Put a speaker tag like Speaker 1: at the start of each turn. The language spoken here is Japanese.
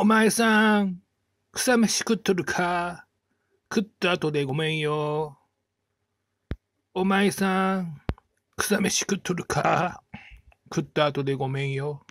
Speaker 1: お前さん、草飯食っとるか食った後でごめんよ。お前さん、草飯食っとるか食った後でごめんよ。